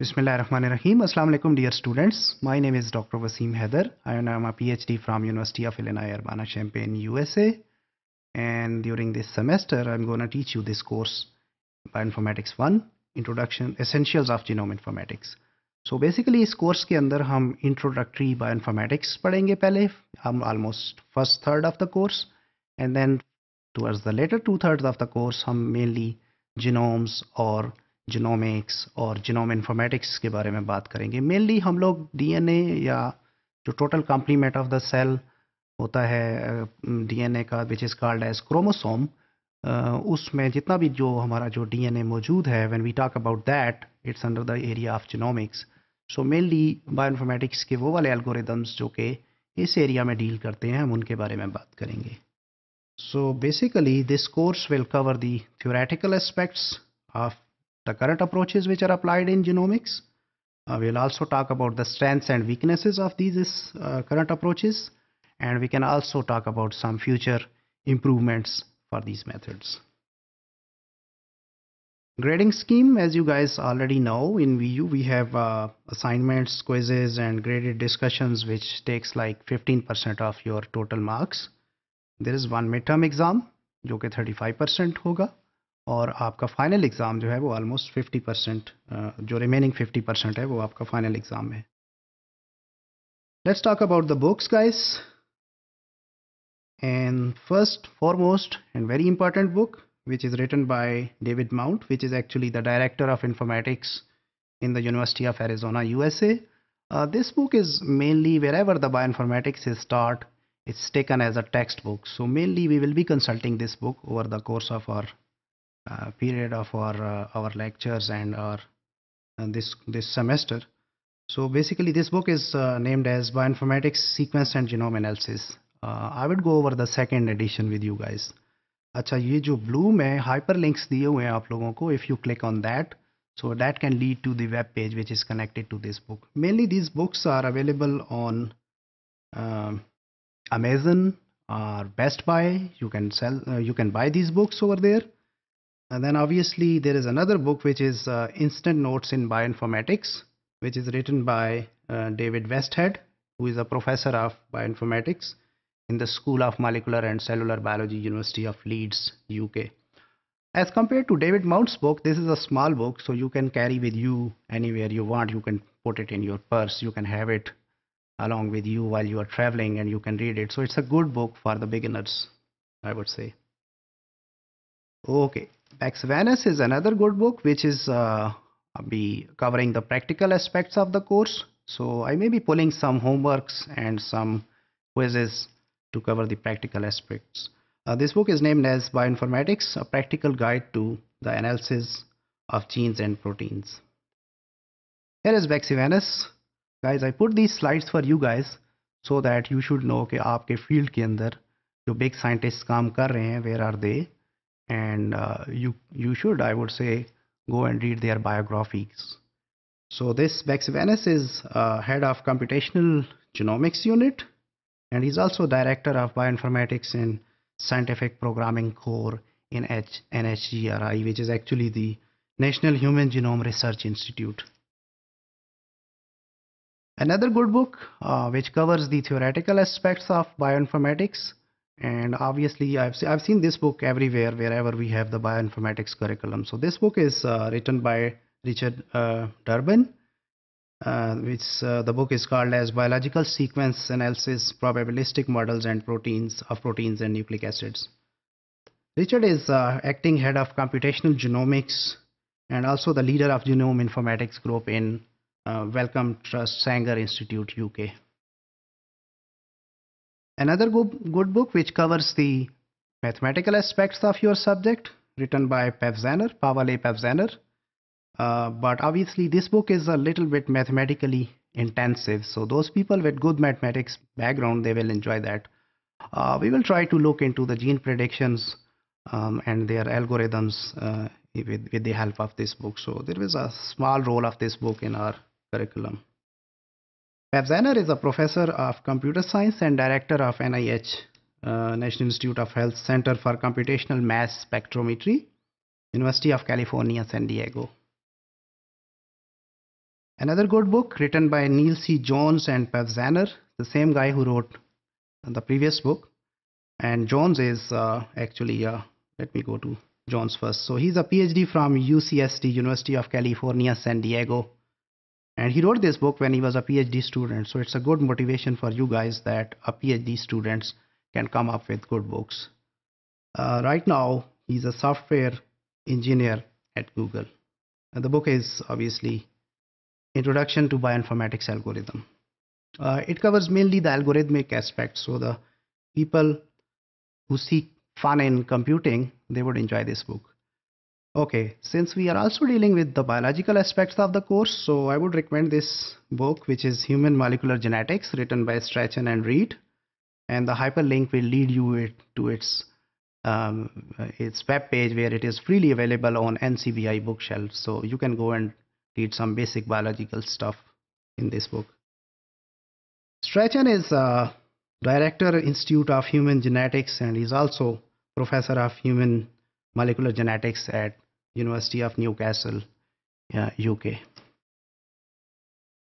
Bismillahirrahmanirrahim. Assalamu alaikum dear students. My name is Dr. Wasim Heather. I am a uh, PhD from University of Illinois Urbana-Champaign, USA. And during this semester, I'm going to teach you this course Bioinformatics 1, Introduction Essentials of Genome Informatics. So basically this course के introductory bioinformatics पढ़ेंगे पहले हम almost first third of the course and then towards the later two thirds of the course हम mainly genomes or genomics और genome informatics के बारे में बात करेंगे मेनली हम लोग डीएनए या जो total complement of the cell होता है डीएनए का which is called as chromosome उसमें जितना भी जो हमारा जो डीएनए मौजूद है when we talk about that it's under the area of genomics so mainly bio informatics के वो वाले एल्गोरिदम्स जो कि इस एरिया में डील करते हैं हम उनके बारे में बात करेंगे so basically this course will cover the theoretical aspects of the current approaches which are applied in genomics. Uh, we'll also talk about the strengths and weaknesses of these uh, current approaches and we can also talk about some future improvements for these methods. Grading scheme as you guys already know in VU we have uh, assignments, quizzes and graded discussions which takes like 15% of your total marks. There is one midterm exam जो 35% होगा और आपका final exam जो है almost 50 percent. Percent remaining 50 percent percent है वो आपका final exam है let's talk about the and first foremost and very important book which is written by David Mount which is actually the director of informatics in the University of Arizona USA uh, this book is mainly wherever the bioinformatics is taught it's taken as a textbook so mainly we will be consulting this book over the course of our uh, period of our uh, our lectures and our uh, this this semester so basically this book is named as bioinformatics sequence and genome analysis i would go over the second edition with you guys अच्छा ये जो blue में hyper links दिए हुए हैं आप लोगों को if you click on that so that can lead to the web page which is connected to this book mainly these books are available on um, amazon or best buy you can sell you can buy these books over there and then obviously there is another book which is uh, Instant Notes in Bioinformatics, which is written by uh, David Westhead, who is a professor of bioinformatics in the School of Molecular and Cellular Biology, University of Leeds, UK. As compared to David Mount's book, this is a small book, so you can carry with you anywhere you want. You can put it in your purse, you can have it along with you while you are traveling and you can read it. So it's a good book for the beginners, I would say. Okay, Pax Vanus is another good book which is uh, be covering the practical aspects of the course. So I may be pulling some homeworks and some quizzes to cover the practical aspects. Uh, this book is named as Bioinformatics, a practical guide to the analysis of genes and proteins. Here is Vaxivanus. Guys, I put these slides for you guys so that you should know कि your field के अंदर big scientists काम कर where are they and uh, you you should I would say go and read their biographies. So this Bex Venus is uh, head of computational genomics unit and he's also director of bioinformatics and scientific programming core in H NHGRI which is actually the National Human Genome Research Institute. Another good book uh, which covers the theoretical aspects of bioinformatics and obviously I've, se I've seen this book everywhere wherever we have the bioinformatics curriculum so this book is uh, written by Richard uh, Durbin uh, which uh, the book is called as biological sequence analysis probabilistic models and proteins of proteins and nucleic acids Richard is uh, acting head of computational genomics and also the leader of genome informatics group in uh, Wellcome Trust Sanger Institute UK Another good book which covers the mathematical aspects of your subject written by Pevzaner, Pavale Pevzaner. Uh, but obviously this book is a little bit mathematically intensive. So those people with good mathematics background, they will enjoy that. Uh, we will try to look into the gene predictions um, and their algorithms uh, with, with the help of this book. So there is a small role of this book in our curriculum. Pavzanner is a professor of computer science and director of NIH, uh, National Institute of Health Center for Computational Mass Spectrometry, University of California, San Diego. Another good book written by Neil C. Jones and Pavzanner, the same guy who wrote the previous book. And Jones is uh, actually, uh, let me go to Jones first. So he's a PhD from UCSD, University of California, San Diego and he wrote this book when he was a PhD student so it's a good motivation for you guys that a PhD students can come up with good books uh, right now he's a software engineer at Google and the book is obviously introduction to bioinformatics algorithm uh, it covers mainly the algorithmic aspects so the people who seek fun in computing they would enjoy this book Okay, since we are also dealing with the biological aspects of the course, so I would recommend this book which is Human Molecular Genetics written by Strachan and Reed and the hyperlink will lead you to its um, its web page where it is freely available on NCBI bookshelf so you can go and read some basic biological stuff in this book. Strachan is a director Institute of Human Genetics and is also professor of human molecular genetics at University of Newcastle, uh, UK.